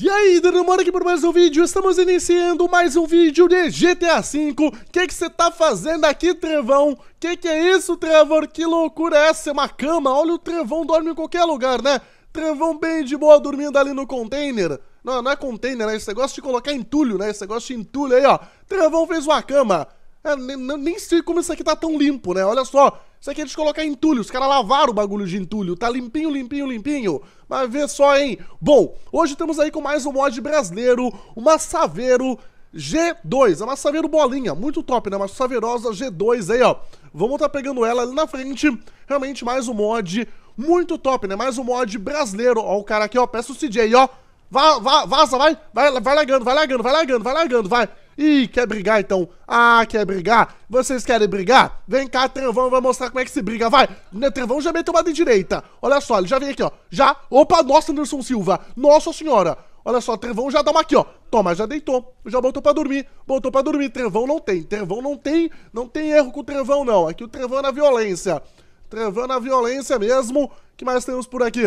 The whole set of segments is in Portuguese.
E aí, Dramora aqui por mais um vídeo, estamos iniciando mais um vídeo de GTA V O que você tá fazendo aqui, Trevão? Que que é isso, Trevor? Que loucura é essa? É uma cama? Olha o Trevão, dorme em qualquer lugar, né? Trevão bem de boa dormindo ali no container Não, não é container, né? Esse negócio de colocar entulho, né? Esse negócio de entulho aí, ó Trevão fez uma cama é, nem, nem, sei como isso aqui tá tão limpo, né? Olha só, isso aqui é de colocar entulho, os caras lavaram o bagulho de entulho, tá limpinho, limpinho, limpinho. Mas vê só, hein? Bom, hoje estamos aí com mais um mod brasileiro, uma Saveiro G2, é uma Saveiro bolinha, muito top, né? Uma Saveirosa G2 aí, ó. Vamos estar tá pegando ela ali na frente, realmente mais um mod muito top, né? Mais um mod brasileiro, ó, o cara aqui, ó, peça o CJ, ó. Vá, vá, vaza, vai, vai, vai lagando, vai lagando, vai lagando, vai lagando, vai. vai. Ih, quer brigar então? Ah, quer brigar? Vocês querem brigar? Vem cá, Trevão, vai mostrar como é que se briga, vai! É Trevão já meteu uma de direita. Olha só, ele já vem aqui, ó. Já. Opa, nossa, Anderson Silva. Nossa senhora. Olha só, Trevão já dá uma aqui, ó. Toma, já deitou. Já botou pra dormir. Botou pra dormir. Trevão não tem. Trevão não tem. Não tem erro com o Trevão, não. Aqui o Trevão é na violência. Trevão é na violência mesmo. que mais temos por aqui?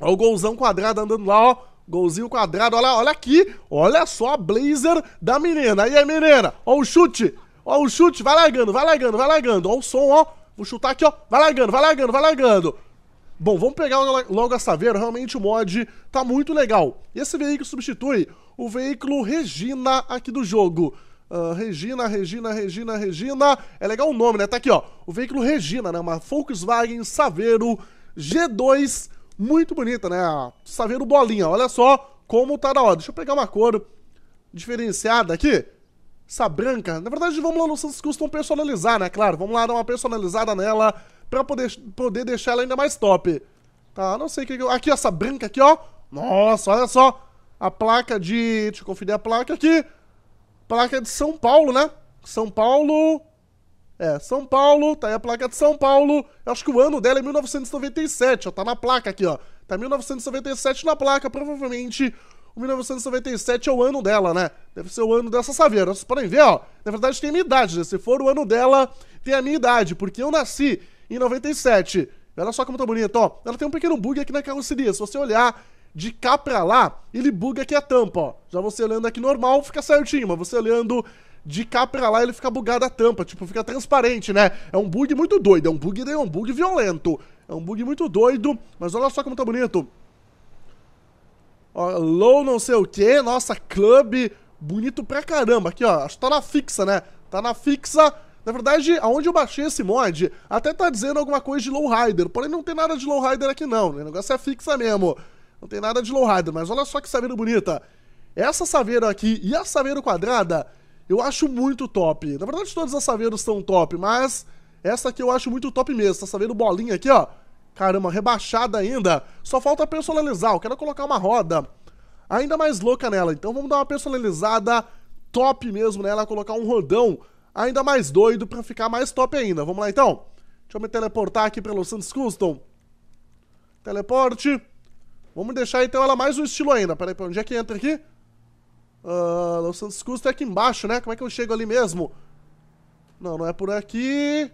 Olha o golzão quadrado andando lá, ó. Golzinho quadrado, olha, olha aqui. Olha só a blazer da menina. Aí, menina, ó o chute. Ó o chute, vai largando, vai largando, vai largando. Ó o som, ó. Vou chutar aqui, ó. Vai largando, vai largando, vai largando. Bom, vamos pegar logo a Saveiro. Realmente o mod tá muito legal. Esse veículo substitui o veículo Regina aqui do jogo. Uh, Regina, Regina, Regina, Regina. É legal o nome, né? Tá aqui, ó. O veículo Regina, né? Uma Volkswagen Saveiro G2 muito bonita, né? A Saveiro tá Bolinha. Olha só como tá da hora. Deixa eu pegar uma cor diferenciada aqui. Essa branca. Na verdade, vamos lá no Santos Custom personalizar, né? Claro, vamos lá dar uma personalizada nela pra poder, poder deixar ela ainda mais top. Tá, não sei o que... Aqui, essa branca aqui, ó. Nossa, olha só. A placa de... Deixa eu conferir a placa aqui. Placa de São Paulo, né? São Paulo... É, São Paulo, tá aí a placa de São Paulo. Eu acho que o ano dela é 1997, ó, tá na placa aqui, ó. Tá 1997 na placa, provavelmente. O 1997 é o ano dela, né? Deve ser o ano dessa saveira. Vocês podem ver, ó. Na verdade, tem a minha idade, né? Se for o ano dela, tem a minha idade, porque eu nasci em 97. Olha só como tá bonito, ó. Ela tem um pequeno bug aqui na carroceria. Se você olhar de cá pra lá, ele buga aqui a tampa, ó. Já você olhando aqui normal, fica certinho, mas você olhando de cá pra lá ele fica bugado a tampa, tipo, fica transparente, né? É um bug muito doido, é um bug, é um bug violento. É um bug muito doido, mas olha só como tá bonito. Ó, low não sei o que, nossa, club, bonito pra caramba. Aqui, ó, acho que tá na fixa, né? Tá na fixa. Na verdade, aonde eu baixei esse mod, até tá dizendo alguma coisa de lowrider, porém não tem nada de lowrider aqui não, né? O negócio é fixa mesmo. Não tem nada de lowrider, mas olha só que saveira bonita. Essa saveira aqui e a saveira quadrada eu acho muito top. Na verdade, todas as saveiros são top, mas essa aqui eu acho muito top mesmo. Essa saveiro bolinha aqui, ó. Caramba, rebaixada ainda. Só falta personalizar. Eu quero colocar uma roda ainda mais louca nela. Então vamos dar uma personalizada top mesmo nela, colocar um rodão ainda mais doido pra ficar mais top ainda. Vamos lá então? Deixa eu me teleportar aqui pra Los Santos Custom. Teleporte. Vamos deixar então ela mais um estilo ainda. Peraí, pra onde é que entra aqui? Uh, Los Santos Cruz é tá aqui embaixo, né? Como é que eu chego ali mesmo? Não, não é por aqui.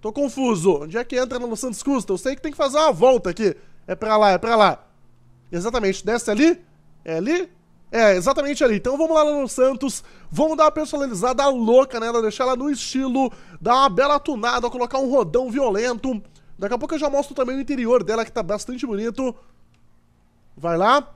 Tô confuso. Onde é que entra na Los Santos Cruz? Eu sei que tem que fazer uma volta aqui. É pra lá, é pra lá. Exatamente. Desce ali? É ali? É, exatamente ali. Então vamos lá no Santos, vamos dar uma personalizada louca nela, né? deixar ela no estilo, dar uma bela tunada, colocar um rodão violento. Daqui a pouco eu já mostro também o interior dela, que tá bastante bonito. Vai lá.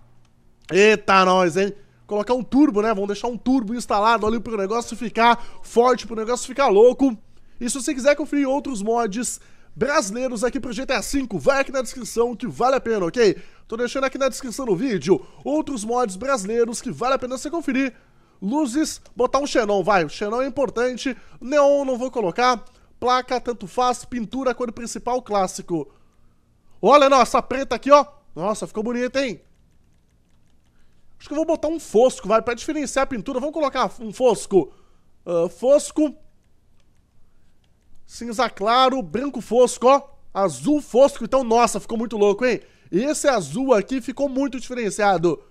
Eita, nós, hein? colocar um turbo, né? Vão deixar um turbo instalado ali pro negócio ficar forte, pro negócio ficar louco. E se você quiser conferir outros mods brasileiros aqui pro GTA V, vai aqui na descrição que vale a pena, ok? Tô deixando aqui na descrição do vídeo outros mods brasileiros que vale a pena você conferir. Luzes, botar um xenon, vai, o xenon é importante, neon não vou colocar, placa tanto faz, pintura, cor principal, clássico. Olha, nossa, preta aqui, ó, nossa, ficou bonita, hein? Acho que eu vou botar um fosco, vai, pra diferenciar a pintura. Vamos colocar um fosco. Uh, fosco. Cinza claro, branco fosco, ó. Azul fosco. Então, nossa, ficou muito louco, hein? Esse azul aqui ficou muito diferenciado.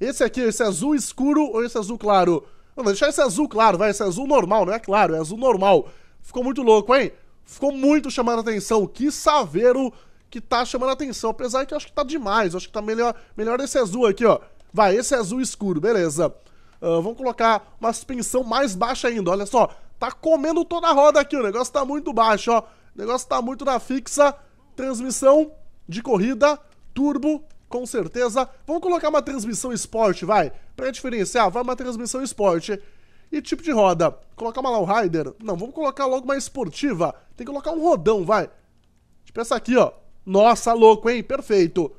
Esse aqui, esse azul escuro ou esse azul claro? Vamos deixar esse azul claro, vai, esse azul normal, não é claro, é azul normal. Ficou muito louco, hein? Ficou muito chamando a atenção. Que saveiro que tá chamando a atenção. Apesar que eu acho que tá demais, eu acho que tá melhor, melhor esse azul aqui, ó. Vai, esse é azul escuro, beleza. Uh, vamos colocar uma suspensão mais baixa ainda, olha só. Tá comendo toda a roda aqui, o negócio tá muito baixo, ó. O negócio tá muito na fixa. Transmissão de corrida, turbo, com certeza. Vamos colocar uma transmissão esporte, vai. Pra diferenciar, vai uma transmissão esporte. E tipo de roda? Colocar uma Lowrider? Não, vamos colocar logo uma esportiva. Tem que colocar um rodão, vai. Tipo essa aqui, ó. Nossa, louco, hein? Perfeito.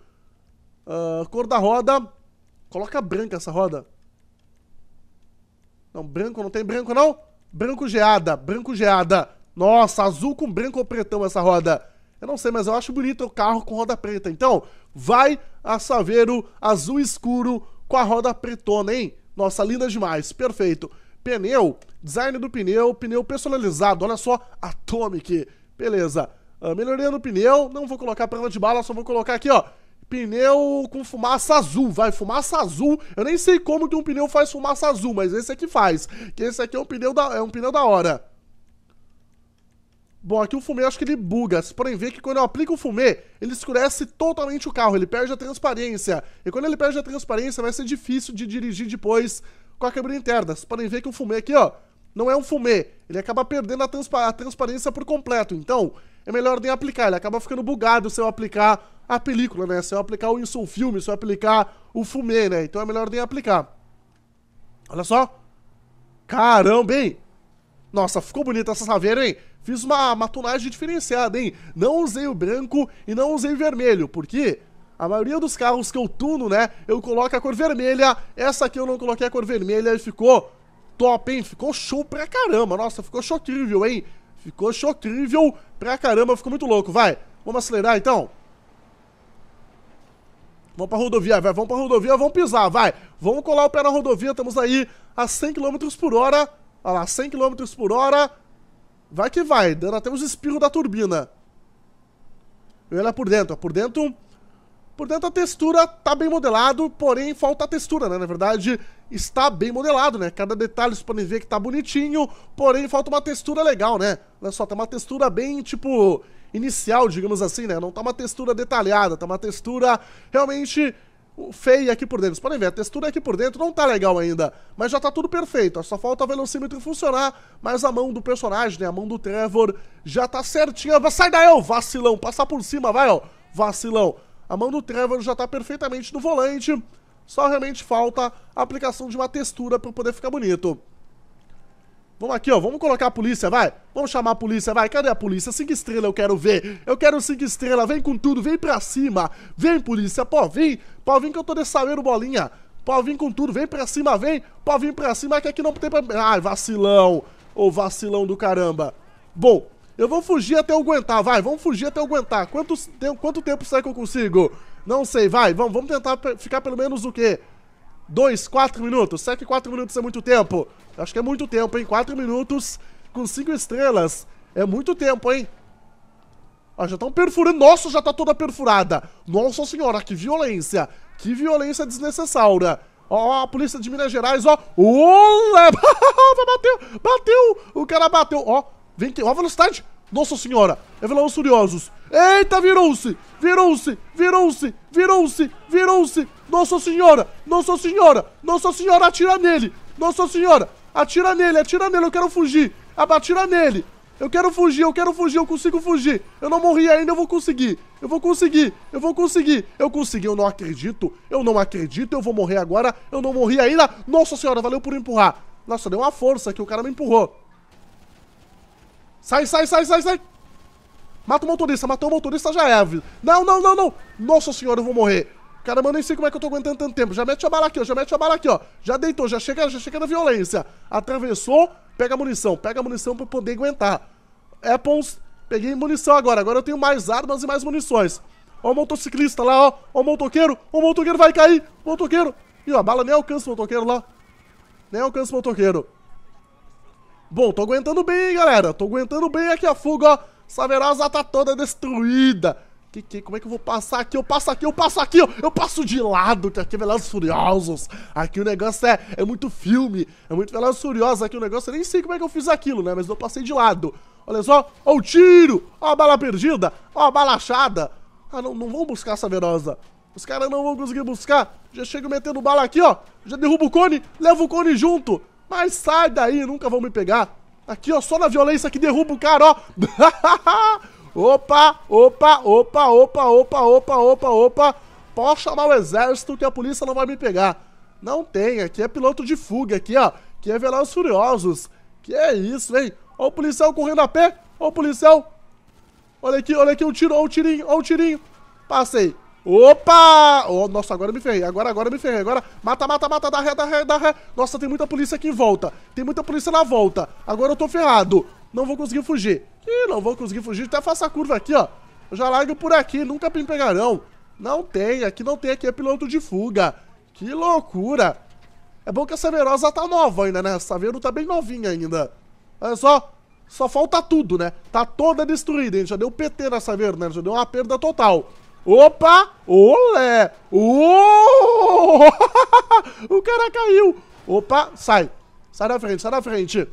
Uh, cor da roda, Coloca branca essa roda. Não, branco não tem branco, não? Branco geada, branco geada. Nossa, azul com branco ou pretão essa roda. Eu não sei, mas eu acho bonito o carro com roda preta. Então, vai a Saveiro azul escuro com a roda pretona, hein? Nossa, linda demais. Perfeito. Pneu, design do pneu, pneu personalizado. Olha só, Atomic. Beleza. Uh, melhoria no pneu, não vou colocar prova de bala, só vou colocar aqui, ó pneu com fumaça azul, vai, fumaça azul. Eu nem sei como que um pneu faz fumaça azul, mas esse aqui é faz. Que esse aqui é um pneu da, é um pneu da hora. Bom, aqui o fumê acho que ele buga. Vocês podem ver que quando eu aplico o fumê, ele escurece totalmente o carro, ele perde a transparência. E quando ele perde a transparência, vai ser difícil de dirigir depois com a câmera interna. Vocês podem ver que o fumê aqui, ó, não é um fumê. Ele acaba perdendo a, transpa a transparência por completo. Então, é melhor nem aplicar, ele acaba ficando bugado se eu aplicar a película, né? Se eu aplicar o Insul Filme, se eu aplicar o Fumê, né? Então é melhor nem aplicar. Olha só. Caramba, hein? Nossa, ficou bonita essa saveira, hein? Fiz uma matonagem diferenciada, hein? Não usei o branco e não usei o vermelho, porque a maioria dos carros que eu tuno, né, eu coloco a cor vermelha. Essa aqui eu não coloquei a cor vermelha e ficou top, hein? Ficou show pra caramba. Nossa, ficou chocrível, hein? Ficou chocrível pra caramba, ficou muito louco. Vai, vamos acelerar então. Vamos pra rodovia, vai. Vamos pra rodovia, vamos pisar, vai. Vamos colar o pé na rodovia. Estamos aí a 100 km por hora. Olha lá, 100 km por hora. Vai que vai. Dando até os espirros da turbina. E olha por dentro. Por dentro... Por dentro a textura tá bem modelado, porém falta a textura, né? Na verdade, está bem modelado, né? Cada detalhe vocês podem ver que tá bonitinho, porém falta uma textura legal, né? Olha só, tem uma textura bem, tipo, inicial, digamos assim, né? Não tá uma textura detalhada, tá uma textura realmente feia aqui por dentro. Vocês podem ver, a textura aqui por dentro não tá legal ainda, mas já tá tudo perfeito. Só falta o velocímetro funcionar, mas a mão do personagem, né? A mão do Trevor já tá certinha. Sai daí, ó, vacilão! Passar por cima, vai, ó, vacilão! A mão do Trevor já tá perfeitamente no volante, só realmente falta a aplicação de uma textura para poder ficar bonito. Vamos aqui, ó. Vamos colocar a polícia, vai. Vamos chamar a polícia, vai. Cadê a polícia? Cinco estrelas eu quero ver. Eu quero cinco estrelas. Vem com tudo, vem pra cima. Vem, polícia, pô, vem. Pô, vem que eu tô dessaveiro bolinha. Pô, vem com tudo, vem pra cima, vem. Pô, vem pra cima, que aqui não tem pra... Ai, vacilão. Ô, oh, vacilão do caramba. Bom, eu vou fugir até eu aguentar, vai. Vamos fugir até eu aguentar. Quanto, quanto tempo será que eu consigo? Não sei, vai. vamos tentar ficar pelo menos o quê? Dois, quatro minutos. Será que quatro minutos é muito tempo? Acho que é muito tempo, hein? Quatro minutos com cinco estrelas. É muito tempo, hein? Ah, já estão perfurando. Nossa, já tá toda perfurada. Nossa senhora, que violência. Que violência desnecessária. Ó, oh, a polícia de Minas Gerais, ó. Oh. Olé! bateu, bateu. O cara bateu. Ó, oh, vem aqui. Ó a velocidade. Nossa senhora. É Velões Furiosos. Eita, virou-se. Virou-se. Virou-se. Virou-se. Virou-se. Nossa senhora. Nossa senhora! Nossa senhora, atira nele! Nossa senhora! Atira nele, atira nele, eu quero fugir! Atira nele! Eu quero fugir, eu quero fugir, eu consigo fugir. Eu não morri ainda, eu vou conseguir. Eu vou conseguir, eu vou conseguir. Eu consegui, eu não acredito. Eu não acredito, eu vou morrer agora. Eu não morri ainda. Nossa senhora, valeu por empurrar. Nossa, deu uma força que o cara me empurrou. Sai, sai, sai, sai, sai. Mata o motorista, matou o motorista, já é. Não, não, não, não. Nossa senhora, eu vou morrer. Cara, eu nem sei como é que eu tô aguentando tanto tempo. Já mete a bala aqui, ó. Já mete a bala aqui, ó. Já deitou, já chega, já chega na violência. Atravessou, pega a munição. Pega a munição pra poder aguentar. Apples, peguei munição agora. Agora eu tenho mais armas e mais munições. Ó o motociclista lá, ó. Ó o motoqueiro. Ó o motoqueiro vai cair. Motoqueiro. Ih, ó, a bala nem alcança o motoqueiro lá. Nem alcança o motoqueiro. Bom, tô aguentando bem, galera. Tô aguentando bem aqui a fuga, ó. Saverosa tá toda destruída. Que, que, como é que eu vou passar aqui? Eu passo aqui, eu passo aqui, eu, eu passo de lado, que aqui é Velozes Furiosos. Aqui o negócio é, é muito filme, é muito Velozes Furiosos aqui o negócio. Eu nem sei como é que eu fiz aquilo, né? Mas eu passei de lado. Olha só, ó o tiro, ó a bala perdida, ó a bala achada. Ah, não, não vão buscar essa Verosa. Os caras não vão conseguir buscar. Já chego metendo bala aqui, ó. Já derrubo o cone, levo o cone junto. Mas sai daí, nunca vão me pegar. Aqui, ó, só na violência que derruba o cara, ó. Opa, opa, opa, opa, opa, opa, opa, opa. Posso chamar o exército que a polícia não vai me pegar. Não tem, aqui é piloto de fuga, aqui, ó. Que é Velozes Furiosos. Que é isso, hein? Ó o policial correndo a pé. Ó o policial. Olha aqui, olha aqui, um tiro, ó um tirinho, ó um tirinho. Passei. Opa! Oh, nossa, agora eu me ferrei. Agora, agora eu me ferrei. Agora, mata, mata, mata, dá ré, dá ré, dá ré. Nossa, tem muita polícia aqui em volta. Tem muita polícia na volta. Agora eu tô ferrado. Não vou conseguir fugir. Ih, não vou conseguir fugir. Até faço a curva aqui, ó. Eu já largo por aqui, nunca me pegarão. Não tem, aqui não tem, aqui é piloto de fuga. Que loucura. É bom que essa Verosa tá nova ainda, né? Essa Savero tá bem novinha ainda. Olha só, só falta tudo, né? Tá toda destruída, a gente já deu PT nessa Savero, né? Já deu uma perda total. Opa! Olé! Uou! o cara caiu! Opa, sai! Sai da frente, sai da frente!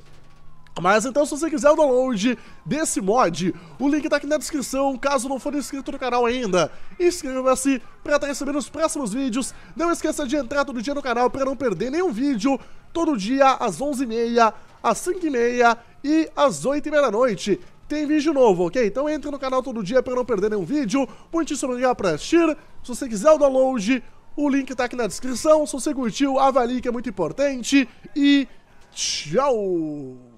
Mas então se você quiser o download desse mod, o link tá aqui na descrição, caso não for inscrito no canal ainda. Inscreva-se para estar tá recebendo os próximos vídeos. Não esqueça de entrar todo dia no canal para não perder nenhum vídeo. Todo dia às 11h30, às 5h30 e às 8h30 da noite. Tem vídeo novo, ok? Então entre no canal todo dia para não perder nenhum vídeo. Muitíssimo obrigado por assistir. Se você quiser o download, o link tá aqui na descrição. Se você curtiu, avalie que é muito importante. E tchau!